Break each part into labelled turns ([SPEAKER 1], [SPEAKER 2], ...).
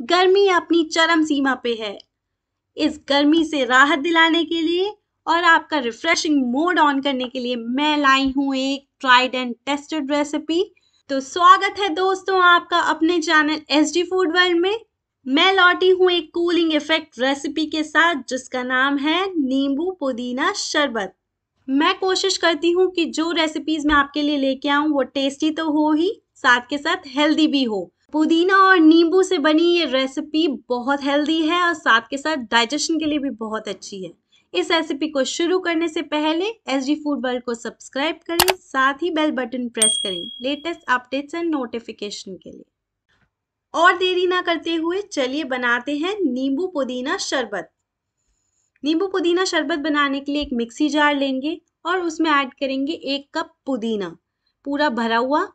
[SPEAKER 1] गर्मी अपनी चरम सीमा पे है इस गर्मी से राहत दिलाने के लिए और आपका रिफ्रेशिंग मोड ऑन करने के लिए मैं लाई हूँ एक ट्राइड एंड टेस्टेड रेसिपी तो स्वागत है दोस्तों आपका अपने channel S D food world में मैं लौटी हूँ एक कूलिंग इफेक्ट रेसिपी के साथ जिसका नाम है नींबू पुदीना शरबत मैं कोशिश करती हूँ कि जो रेसिपीज मैं आपके लिए लेके आऊँ वो टेस्टी तो हो ही साथ के साथ हेल्दी भी हो पुदीना और नींबू से बनी ये रेसिपी बहुत हेल्दी है और साथ के साथ डाइजेशन के लिए भी बहुत अच्छी है इस रेसिपी को शुरू करने से पहले एस डी फूड वर्ल्ड को सब्सक्राइब करें साथ ही बेल बटन प्रेस करें लेटेस्ट अपडेट्स एंड नोटिफिकेशन के लिए और देरी ना करते हुए चलिए बनाते हैं नींबू पुदीना शरबत नींबू पुदीना शरबत बनाने के लिए एक मिक्सी जार लेंगे और उसमें ऐड करेंगे एक कप पुदीना पूरा भरा हुआ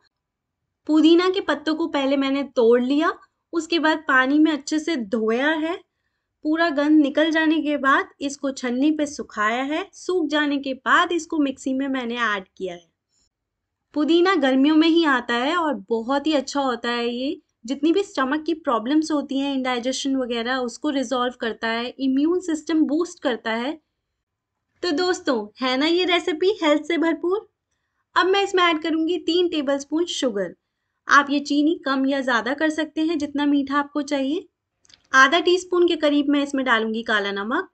[SPEAKER 1] पुदीना के पत्तों को पहले मैंने तोड़ लिया उसके बाद पानी में अच्छे से धोया है पूरा गंद निकल जाने के बाद इसको छन्नी पे सुखाया है सूख जाने के बाद इसको मिक्सी में मैंने ऐड किया है पुदीना गर्मियों में ही आता है और बहुत ही अच्छा होता है ये जितनी भी स्टमक की प्रॉब्लम्स होती हैं इंडाइजेशन वगैरह उसको रिजॉल्व करता है इम्यून सिस्टम बूस्ट करता है तो दोस्तों है ना ये रेसिपी हेल्थ से भरपूर अब मैं इसमें ऐड करूँगी तीन टेबलस्पून शुगर आप ये चीनी कम या ज़्यादा कर सकते हैं जितना मीठा आपको चाहिए आधा टीस्पून के करीब मैं इसमें डालूंगी काला नमक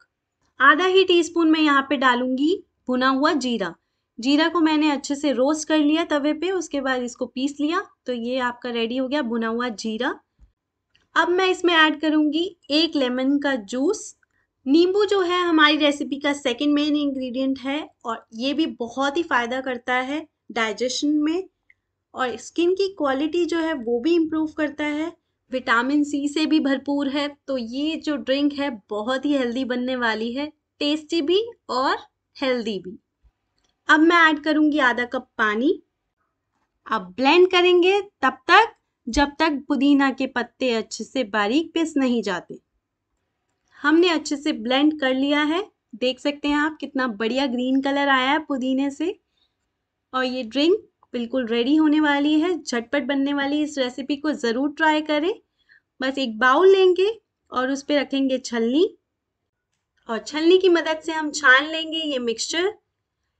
[SPEAKER 1] आधा ही टीस्पून मैं यहाँ पे डालूंगी भुना हुआ जीरा जीरा को मैंने अच्छे से रोस्ट कर लिया तवे पे उसके बाद इसको पीस लिया तो ये आपका रेडी हो गया भुना हुआ जीरा अब मैं इसमें ऐड करूँगी एक लेमन का जूस नींबू जो है हमारी रेसिपी का सेकेंड मेन इंग्रेडिएंट है और ये भी बहुत ही फ़ायदा करता है डाइजेशन में और स्किन की क्वालिटी जो है वो भी इम्प्रूव करता है विटामिन सी से भी भरपूर है तो ये जो ड्रिंक है बहुत ही हेल्दी बनने वाली है टेस्टी भी और हेल्दी भी अब मैं ऐड करूँगी आधा कप पानी अब ब्लेंड करेंगे तब तक जब तक पुदीना के पत्ते अच्छे से बारीक पिस नहीं जाते हमने अच्छे से ब्लेंड कर लिया है देख सकते हैं आप कितना बढ़िया ग्रीन कलर आया है पुदीने से और ये ड्रिंक बिल्कुल रेडी होने वाली है झटपट बनने वाली इस रेसिपी को ज़रूर ट्राई करें बस एक बाउल लेंगे और उस पर रखेंगे छलनी और छलनी की मदद से हम छान लेंगे ये मिक्सचर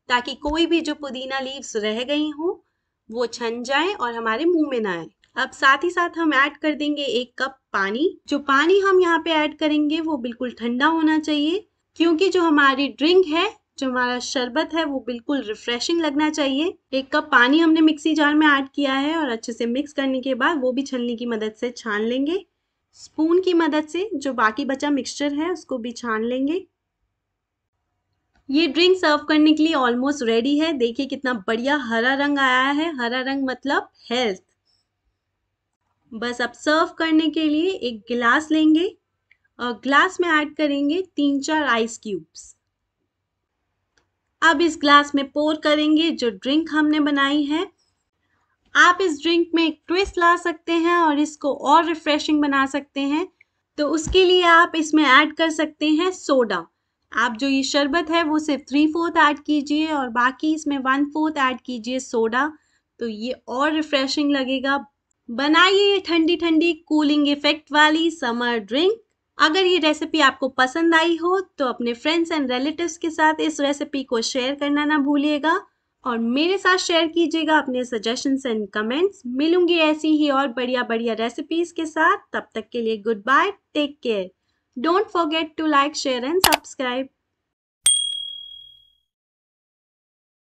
[SPEAKER 1] ताकि कोई भी जो पुदीना लीव्स रह गई हों वो छन जाए और हमारे मुंह में ना आए अब साथ ही साथ हम ऐड कर देंगे एक कप पानी जो पानी हम यहाँ पे ऐड करेंगे वो बिल्कुल ठंडा होना चाहिए क्योंकि जो हमारी ड्रिंक है जो हमारा शरबत है वो बिल्कुल रिफ्रेशिंग लगना चाहिए एक कप पानी हमने मिक्सी जार में ऐड किया है और अच्छे से मिक्स करने के बाद वो भी छलनी की मदद से छान लेंगे स्पून की मदद से जो बाकी बचा मिक्सचर है उसको भी छान लेंगे ये ड्रिंक सर्व करने के लिए ऑलमोस्ट रेडी है देखिए कितना बढ़िया हरा रंग आया है हरा रंग मतलब हेल्थ बस अब सर्व करने के लिए एक गिलास लेंगे और ग्लास में ऐड करेंगे तीन चार आइस क्यूब्स अब इस ग्लास में पोर करेंगे जो ड्रिंक हमने बनाई है आप इस ड्रिंक में एक ट्विस्ट ला सकते हैं और इसको और रिफ्रेशिंग बना सकते हैं तो उसके लिए आप इसमें ऐड कर सकते हैं सोडा आप जो ये शरबत है वो सिर्फ थ्री फोर्थ ऐड कीजिए और बाकी इसमें वन फोर्थ ऐड कीजिए सोडा तो ये और रिफ्रेशिंग लगेगा बनाइए ये ठंडी ठंडी कूलिंग इफेक्ट वाली समर ड्रिंक अगर ये रेसिपी आपको पसंद आई हो तो अपने फ्रेंड्स एंड रिलेटिव्स के साथ इस रेसिपी को शेयर करना ना भूलिएगा और मेरे साथ शेयर कीजिएगा अपने सजेशंस एंड कमेंट्स मिलूंगी ऐसी ही और बढ़िया बढ़िया रेसिपीज़ के साथ तब तक के लिए good bye take care don't forget to like share and subscribe